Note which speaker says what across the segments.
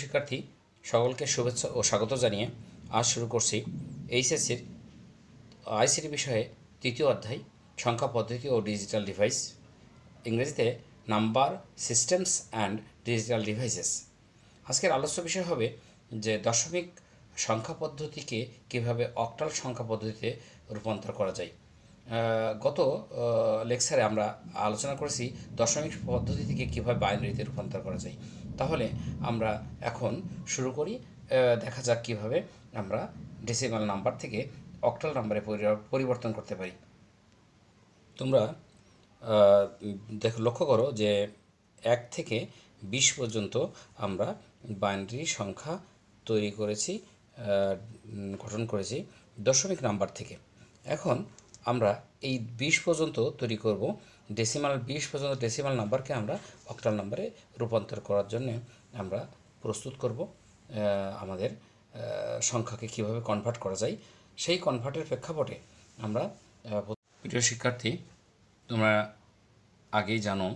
Speaker 1: শিক্ষার্থী সকলকে শুভেচ্ছা ও স্বাগত জানিয়ে আজ শুরু করছি এইচএসসির আইসিটি বিষয়ে তৃতীয় অধ্যায় সংখ্যা পদ্ধতি ও ডিজিটাল ডিভাইস ইংরেজিতে number systems and digital devices আজকের আলোচ্য বিষয় হবে যে দশমিক সংখ্যা পদ্ধতিকে কীভাবে অক্টাল সংখ্যা পদ্ধতিতে রূপান্তর করা যায় গত লেকচারে আমরা আলোচনা করেছি দশমিক পদ্ধতি থেকে কীভাবে বাইনারিতে রূপান্তর করা যায় তাহলে আমরা এখন শুরু করি দেখা যাক কীভাবে আমরা ডেসিমাল নাম্বার থেকে অক্টাল নাম্বারে পরিবর্তন করতে পারি তোমরা দেখো লক্ষ্য করো যে এক থেকে বিশ পর্যন্ত আমরা বাইনারি সংখ্যা তৈরি করেছি গঠন করেছি দশমিক নাম্বার থেকে এখন আমরা এই বিশ পর্যন্ত তৈরি করব ডেসিমাল বিশ পর্যন্ত ডেসিমাল নাম্বারকে আমরা অক্টাল নাম্বারে রূপান্তর করার জন্য আমরা প্রস্তুত করব আমাদের সংখ্যাকে কিভাবে কনভার্ট করা যায় সেই কনভার্টের প্রেক্ষাপটে আমরা প্রিয় শিক্ষার্থী তোমরা আগেই জানো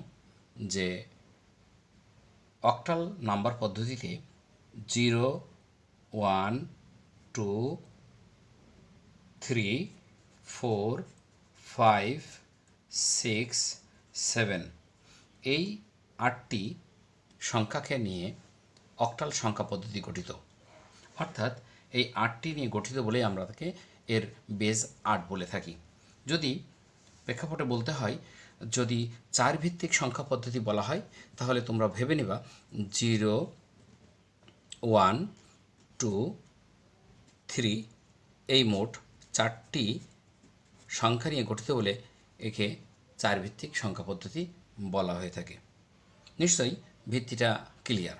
Speaker 1: যে অক্টাল নাম্বার পদ্ধতিতে zero one two three four five six seven এই আটটি সংখ্যাকে নিয়ে অক্টাল সংখ্যা পদ্ধতি গঠিত অর্থাৎ এই আটটি নিয়ে গঠিত বলেই আমরা তাকে এর বেজ আট বলে থাকি যদি প্রেক্ষাপটে বলতে হয় যদি চার ভিত্তিক সংখ্যা পদ্ধতি বলা হয় তাহলে তোমরা ভেবে নেবা জিরো ওয়ান টু থ্রি এই মোট চারটি সংখ্যা নিয়ে গঠিত বলে একে চার ভিত্তিক সংখ্যা পদ্ধতি বলা হয়ে থাকে নিশ্চয়ই ভিত্তিটা ক্লিয়ার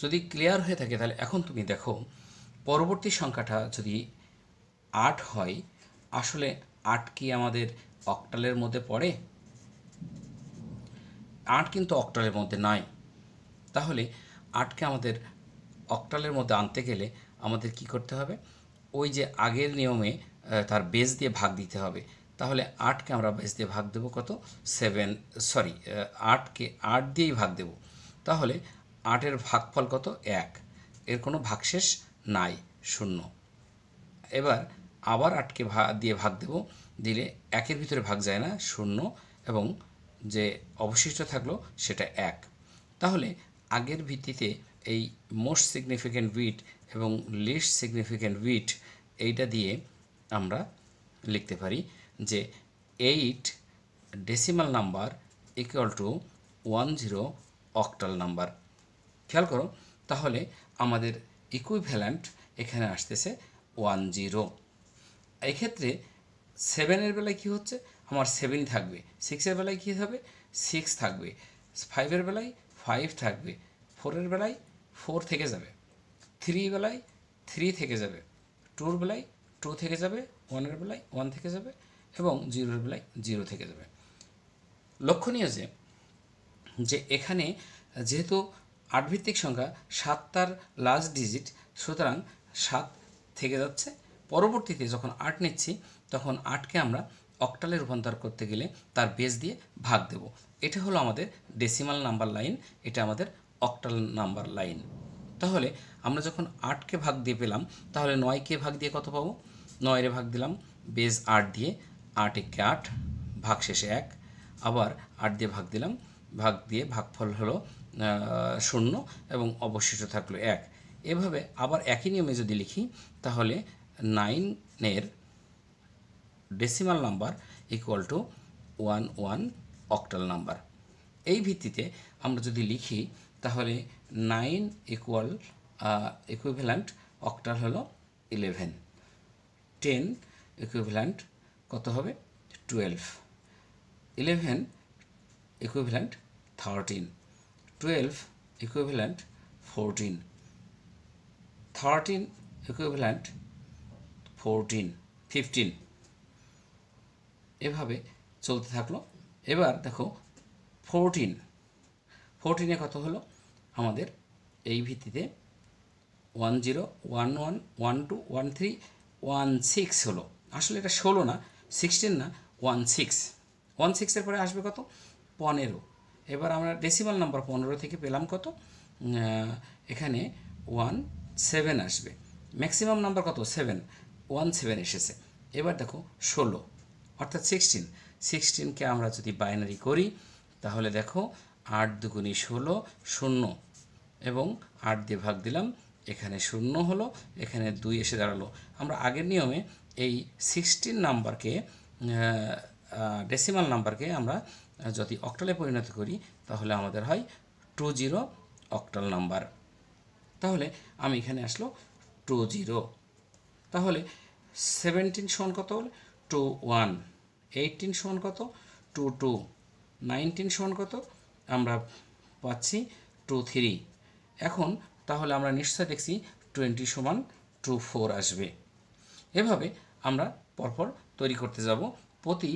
Speaker 1: যদি ক্লিয়ার হয়ে থাকে তাহলে এখন তুমি দেখো পরবর্তী সংখ্যাটা যদি আট হয় আসলে আট কি আমাদের অক্টালের মধ্যে পড়ে আট কিন্তু অক্টালের মধ্যে নাই তাহলে আটকে আমাদের অক্টালের মধ্যে আনতে গেলে আমাদের কি করতে হবে ওই যে আগের নিয়মে তার বেজ দিয়ে ভাগ দিতে হবে তাহলে আটকে আমরা বাইশ দিয়ে ভাগ দেবো কত সেভেন সরি আটকে আট দিয়েই ভাগ দেব তাহলে আটের ভাগফল কত এক এর কোনো ভাগশেষ নাই শূন্য এবার আবার আটকে ভা দিয়ে ভাগ দেব দিলে একের ভিতরে ভাগ যায় না শূন্য এবং যে অবশিষ্ট থাকলো সেটা এক তাহলে আগের ভিত্তিতে এই মোস্ট সিগনিফিক্যান্ট উইট এবং লিস্ট সিগনিফিক্যান্ট উইট এইটা দিয়ে আমরা লিখতে পারি যে eight decimal number equal to one zero octal number খেয়াল করো তাহলে আমাদের ইকুইভ্যালেন্ট এখানে আসতেছে ওয়ান জিরো এক্ষেত্রে সেভেনের বেলায় কি হচ্ছে আমার সেভেন থাকবে সিক্সের বেলায় কী হবে সিক্স থাকবে ফাইভের বেলায় ফাইভ থাকবে ফোরের বেলায় ফোর থেকে যাবে থ্রি বেলায় থ্রি থেকে যাবে টুর বেলায় টু থেকে যাবে ওয়ানের বেলায় ওয়ান থেকে যাবে এবং জিরোর বেলায় জিরো থেকে যাবে লক্ষণীয় যে যে এখানে যেহেতু আটভিত্তিক সংখ্যা সাত তার লাস্ট ডিজিট সুতরাং সাত থেকে যাচ্ছে পরবর্তীতে যখন আট নিচ্ছি তখন আটকে আমরা অক্টালে রূপান্তর করতে গেলে তার বেস দিয়ে ভাগ দেব এটা হলো আমাদের ডেসিমাল নাম্বার লাইন এটা আমাদের অক্টাল নাম্বার লাইন তাহলে আমরা যখন আটকে ভাগ দিয়ে পেলাম তাহলে নয়কে ভাগ দিয়ে কত পাবো নয়ের ভাগ দিলাম বেজ আট দিয়ে আট একে আট ভাগ শেষে এক আবার আট দিয়ে ভাগ দিলাম ভাগ দিয়ে ভাগফল হলো শূন্য এবং অবশিষ্ট থাকলো এক এভাবে আবার একই নিয়মে যদি লিখি তাহলে নাইনের decimal number equal to one one octal number এই ভিত্তিতে আমরা যদি লিখি তাহলে নাইন ইকুয়াল ইকুইভ্যালেন্ট অক্টাল হলো ইলেভেন টেন ইকুইভ্যালেন্ট কত হবে twelve eleven equivalent thirteen twelve equivalent fourteen thirteen equivalent fourteen fifteen এভাবে চলতে থাকলো এবার দেখো ফোরটিন ফোরটিনে কত হলো আমাদের এই ভিত্তিতে one zero one one one two one three one six হলো আসলে এটা ষোলো না সিক্সটিন না ওয়ান সিক্স ওয়ান সিক্সের পরে আসবে কত পনেরো এবার আমরা ডেসিমাল নাম্বার পনেরো থেকে পেলাম কত এখানে ওয়ান সেভেন আসবে ম্যাক্সিমাম নাম্বার কত সেভেন ওয়ান সেভেন এসেছে এবার দেখো ষোলো অর্থাৎ সিক্সটিন সিক্সটিনকে আমরা যদি বাইনারি করি তাহলে দেখো আট দুগুণি ষোলো শূন্য এবং আট দিয়ে ভাগ দিলাম এখানে শূন্য হলো এখানে দুই এসে দাঁড়ালো আমরা আগের নিয়মে এই সিক্সটিন নাম্বারকে ডেসিমাল নাম্বারকে আমরা যদি অক্টালে পরিণত করি তাহলে আমাদের হয় টু জিরো অক্টাল নাম্বার তাহলে আমি এখানে আসলো টু জিরো তাহলে সেভেন্টিন সমান কত হল টু ওয়ান এইটিন সমান কত টু টু নাইনটিন সমান কত আমরা পাচ্ছি টু থ্রি এখন তাহলে আমরা নিশ্চয় দেখছি টোয়েন্টি সমান টু ফোর আসবে এভাবে আমরা পরপর তৈরি করতে যাব প্রতি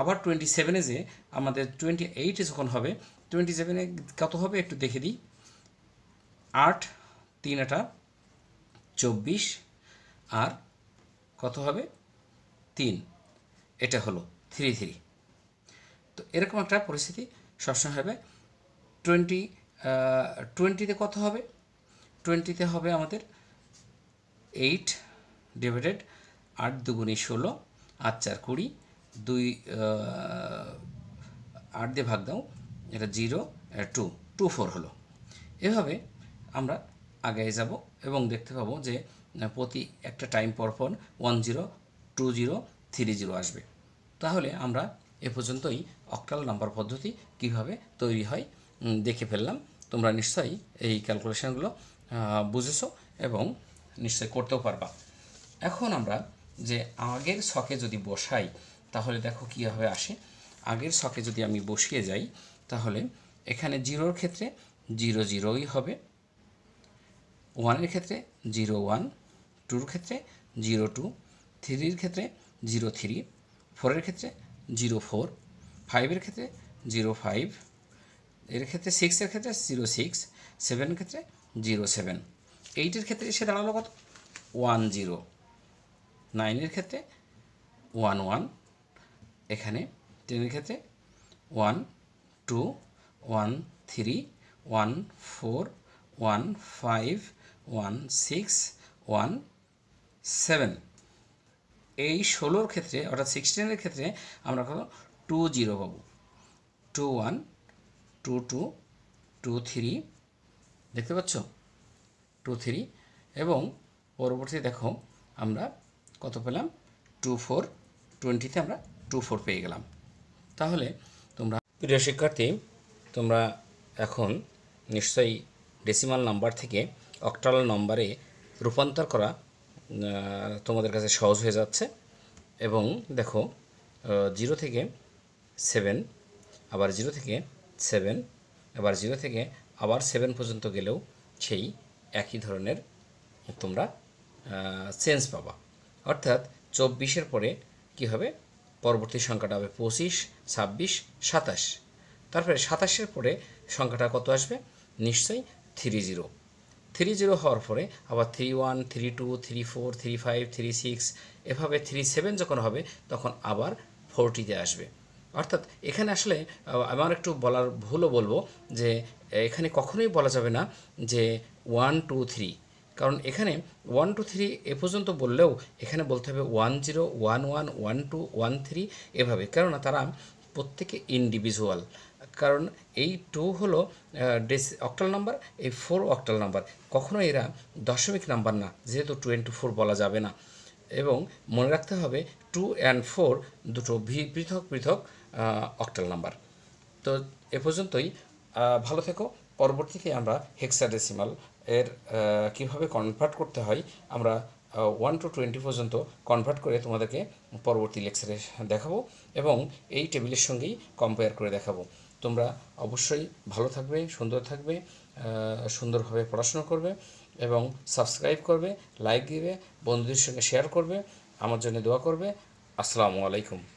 Speaker 1: আবার টোয়েন্টি সেভেনে যে আমাদের টোয়েন্টি এইটে যখন হবে টোয়েন্টি সেভেনে কত হবে একটু দেখে দিই আট তিন আটা চব্বিশ আর কত হবে তিন এটা হলো থ্রি থ্রি তো এরকম একটা পরিস্থিতি সবসময় হবে টোয়েন্টি টোয়েন্টিতে কত হবে টোয়েন্টিতে হবে আমাদের এইট ডিভাইডেড আট দুগুণে ষোলো আট চার কুড়ি দুই আট দিয়ে ভাগ দাও এটা জিরো টু টু ফোর হলো এভাবে আমরা আগে যাব এবং দেখতে পাবো যে প্রতি একটা টাইম পর পর one zero two zero three zero আসবে তাহলে আমরা এ পর্যন্তই অক্টাল নাম্বার পদ্ধতি কিভাবে তৈরি হয় দেখে ফেললাম তোমরা নিশ্চয়ই এই ক্যালকুলেশনগুলো বুঝেছো এবং নিশ্চয় করতেও পারবা এখন আমরা যে আগের শখে যদি বসাই তাহলে দেখো কীভাবে আসে আগের শখে যদি আমি বসিয়ে যাই তাহলে এখানে জিরোর ক্ষেত্রে জিরো জিরোই হবে ওয়ানের ক্ষেত্রে জিরো ওয়ান টুর ক্ষেত্রে জিরো টু থ্রির ক্ষেত্রে জিরো থ্রি ফোরের ক্ষেত্রে জিরো ফোর ফাইভের ক্ষেত্রে জিরো ফাইভ এর ক্ষেত্রে সিক্সের ক্ষেত্রে জিরো সিক্স সেভেনের ক্ষেত্রে জিরো সেভেন এইটের ক্ষেত্রে এসে দাঁড়ালো কত ওয়ান জিরো নাইনের ক্ষেত্রে ওয়ান ওয়ান এখানে টেনের ক্ষেত্রে one two one three one four one five one six one seven এই ষোলোর ক্ষেত্রে অর্থাৎ সিক্সটিনের ক্ষেত্রে আমরা কত টু জিরো পাবো two one two two two three দেখতে পাচ্ছ টু থ্রি এবং পরবর্তী দেখো আমরা কত পেলাম টু ফোর টোয়েন্টিতে আমরা টু ফোর পেয়ে গেলাম তাহলে তোমরা প্রিয় শিক্ষার্থী তোমরা এখন নিশ্চয়ই ডেসিমাল নাম্বার থেকে অক্টাল নম্বরে রূপান্তর করা তোমাদের কাছে সহজ হয়ে যাচ্ছে এবং দেখো জিরো থেকে সেভেন আবার জিরো থেকে সেভেন আবার জিরো থেকে আবার সেভেন পর্যন্ত গেলেও সেই একই ধরনের তোমরা চেঞ্জ পাবা অর্থাৎ চব্বিশের পরে কি হবে পরবর্তী সংখ্যাটা হবে পঁচিশ ছাব্বিশ সাতাশ তারপরে সাতাশের পরে সংখ্যাটা কত আসবে নিশ্চয়ই থ্রি জিরো থ্রি জিরো হওয়ার পরে আবার three one three two three four three five three six এভাবে থ্রি সেভেন যখন হবে তখন আবার ফোরটিতে আসবে অর্থাৎ এখানে আসলে আমার একটু বলার ভুলও বলবো যে এখানে কখনোই বলা যাবে না যে ওয়ান টু থ্রি কারণ এখানে ওয়ান টু থ্রি এ পর্যন্ত বললেও এখানে বলতে হবে one zero one one one two one three এভাবে কেননা তারা প্রত্যেকে ইন্ডিভিজুয়াল কারণ এই টু হলো ডেস অক্টাল নাম্বার এই ফোর অক্টাল নাম্বার কখনো এরা দশমিক নাম্বার না যেহেতু টোয়েন্টি ফোর বলা যাবে না এবং মনে রাখতে হবে টু অ্যান্ড ফোর দুটো পৃথক পৃথক অক্টাল নাম্বার তো এ পর্যন্তই ভালো থেকো পরবর্তীতে আমরা হেক্সাডেসিমাল এর কিভাবে কনভার্ট করতে হয় আমরা ওয়ান টু টোয়েন্টি পর্যন্ত কনভার্ট করে তোমাদেরকে পরবর্তী লেকচারে দেখাবো এবং এই টেবিলের সঙ্গেই কম্পেয়ার করে দেখাবো তোমরা অবশ্যই ভালো থাকবে সুন্দর থাকবে সুন্দরভাবে পড়াশোনা করবে এবং সাবস্ক্রাইব করবে লাইক দিবে বন্ধুদের সঙ্গে শেয়ার করবে আমার জন্য দোয়া করবে আসসালামু আলাইকুম